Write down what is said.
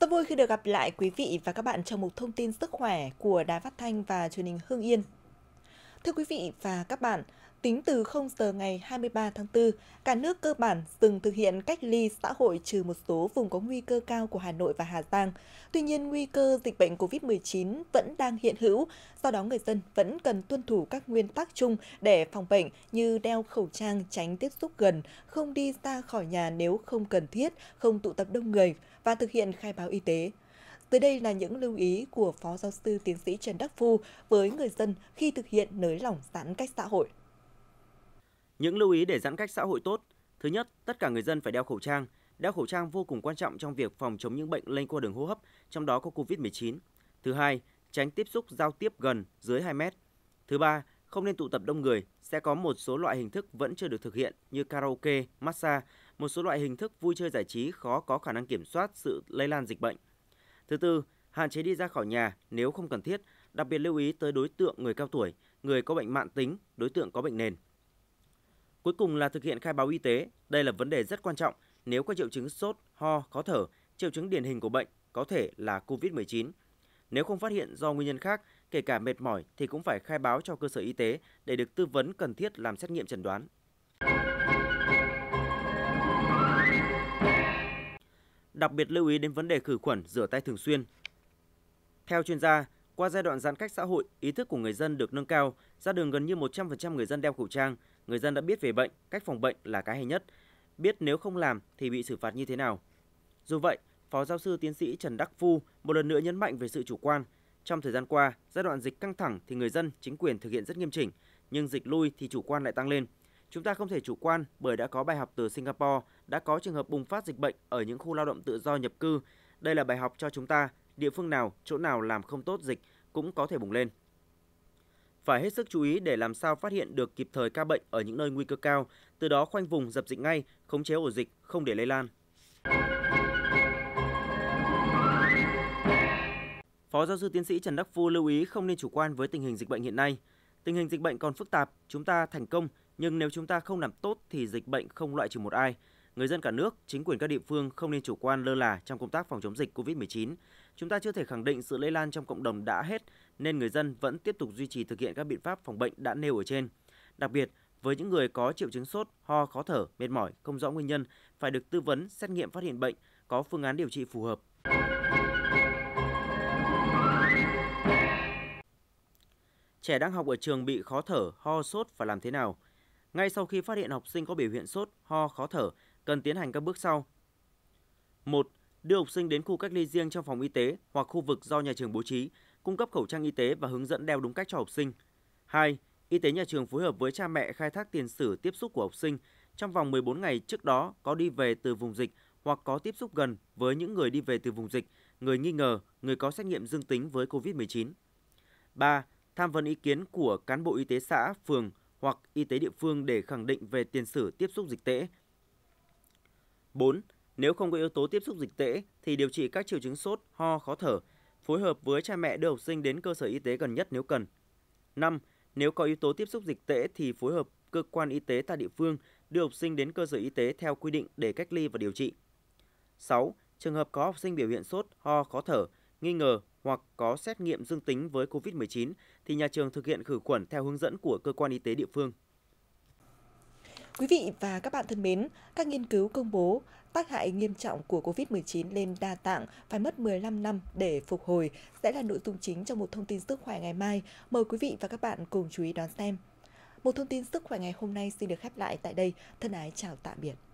Rất vui khi được gặp lại quý vị và các bạn trong mục thông tin sức khỏe của Đài Phát Thanh và truyền hình Hương Yên. Thưa quý vị và các bạn, Tính từ 0 giờ ngày 23 tháng 4, cả nước cơ bản dừng thực hiện cách ly xã hội trừ một số vùng có nguy cơ cao của Hà Nội và Hà Giang. Tuy nhiên, nguy cơ dịch bệnh COVID-19 vẫn đang hiện hữu, do đó người dân vẫn cần tuân thủ các nguyên tắc chung để phòng bệnh như đeo khẩu trang tránh tiếp xúc gần, không đi ra khỏi nhà nếu không cần thiết, không tụ tập đông người và thực hiện khai báo y tế. Tới đây là những lưu ý của Phó Giáo sư Tiến sĩ Trần Đắc Phu với người dân khi thực hiện nới lỏng giãn cách xã hội. Những lưu ý để giãn cách xã hội tốt. Thứ nhất, tất cả người dân phải đeo khẩu trang. Đeo khẩu trang vô cùng quan trọng trong việc phòng chống những bệnh lây qua đường hô hấp, trong đó có COVID-19. Thứ hai, tránh tiếp xúc giao tiếp gần dưới 2 mét. Thứ ba, không nên tụ tập đông người, sẽ có một số loại hình thức vẫn chưa được thực hiện như karaoke, massage, một số loại hình thức vui chơi giải trí khó có khả năng kiểm soát sự lây lan dịch bệnh. Thứ tư, hạn chế đi ra khỏi nhà nếu không cần thiết, đặc biệt lưu ý tới đối tượng người cao tuổi, người có bệnh mạng tính, đối tượng có bệnh nền. Cuối cùng là thực hiện khai báo y tế. Đây là vấn đề rất quan trọng. Nếu có triệu chứng sốt, ho, khó thở, triệu chứng điển hình của bệnh có thể là COVID-19. Nếu không phát hiện do nguyên nhân khác, kể cả mệt mỏi thì cũng phải khai báo cho cơ sở y tế để được tư vấn cần thiết làm xét nghiệm chẩn đoán. Đặc biệt lưu ý đến vấn đề khử khuẩn, rửa tay thường xuyên. Theo chuyên gia, qua giai đoạn giãn cách xã hội, ý thức của người dân được nâng cao, ra đường gần như 100% người dân đeo khẩu trang, người dân đã biết về bệnh, cách phòng bệnh là cái hay nhất, biết nếu không làm thì bị xử phạt như thế nào. Dù vậy, Phó giáo sư tiến sĩ Trần Đắc Phu một lần nữa nhấn mạnh về sự chủ quan. Trong thời gian qua, giai đoạn dịch căng thẳng thì người dân, chính quyền thực hiện rất nghiêm chỉnh, nhưng dịch lui thì chủ quan lại tăng lên. Chúng ta không thể chủ quan bởi đã có bài học từ Singapore, đã có trường hợp bùng phát dịch bệnh ở những khu lao động tự do nhập cư. Đây là bài học cho chúng ta, địa phương nào, chỗ nào làm không tốt dịch cũng có thể bùng lên phải hết sức chú ý để làm sao phát hiện được kịp thời ca bệnh ở những nơi nguy cơ cao, từ đó khoanh vùng dập dịch ngay, khống chế ổ dịch, không để lây lan. Phó giáo sư tiến sĩ Trần Đắc Phu lưu ý không nên chủ quan với tình hình dịch bệnh hiện nay. Tình hình dịch bệnh còn phức tạp, chúng ta thành công, nhưng nếu chúng ta không làm tốt thì dịch bệnh không loại trừ một ai. Người dân cả nước, chính quyền các địa phương không nên chủ quan lơ là trong công tác phòng chống dịch COVID-19. Chúng ta chưa thể khẳng định sự lây lan trong cộng đồng đã hết nên người dân vẫn tiếp tục duy trì thực hiện các biện pháp phòng bệnh đã nêu ở trên. Đặc biệt, với những người có triệu chứng sốt, ho, khó thở, mệt mỏi, không rõ nguyên nhân, phải được tư vấn, xét nghiệm phát hiện bệnh, có phương án điều trị phù hợp. Trẻ đang học ở trường bị khó thở, ho, sốt phải làm thế nào? Ngay sau khi phát hiện học sinh có biểu hiện sốt, ho, khó thở, cần tiến hành các bước sau. 1. Đưa học sinh đến khu cách ly riêng trong phòng y tế hoặc khu vực do nhà trường bố trí, cung cấp khẩu trang y tế và hướng dẫn đeo đúng cách cho học sinh. 2. Y tế nhà trường phối hợp với cha mẹ khai thác tiền sử tiếp xúc của học sinh trong vòng 14 ngày trước đó có đi về từ vùng dịch hoặc có tiếp xúc gần với những người đi về từ vùng dịch, người nghi ngờ, người có xét nghiệm dương tính với COVID-19. 3. Tham vấn ý kiến của cán bộ y tế xã, phường hoặc y tế địa phương để khẳng định về tiền sử tiếp xúc dịch tễ, 4. Nếu không có yếu tố tiếp xúc dịch tễ thì điều trị các triệu chứng sốt, ho, khó thở, phối hợp với cha mẹ đưa học sinh đến cơ sở y tế gần nhất nếu cần. 5. Nếu có yếu tố tiếp xúc dịch tễ thì phối hợp cơ quan y tế tại địa phương đưa học sinh đến cơ sở y tế theo quy định để cách ly và điều trị. 6. Trường hợp có học sinh biểu hiện sốt, ho, khó thở, nghi ngờ hoặc có xét nghiệm dương tính với COVID-19 thì nhà trường thực hiện khử khuẩn theo hướng dẫn của cơ quan y tế địa phương. Quý vị và các bạn thân mến, các nghiên cứu công bố tác hại nghiêm trọng của COVID-19 lên đa tạng phải mất 15 năm để phục hồi sẽ là nội dung chính trong một thông tin sức khỏe ngày mai. Mời quý vị và các bạn cùng chú ý đón xem. Một thông tin sức khỏe ngày hôm nay xin được khép lại tại đây. Thân ái chào tạm biệt.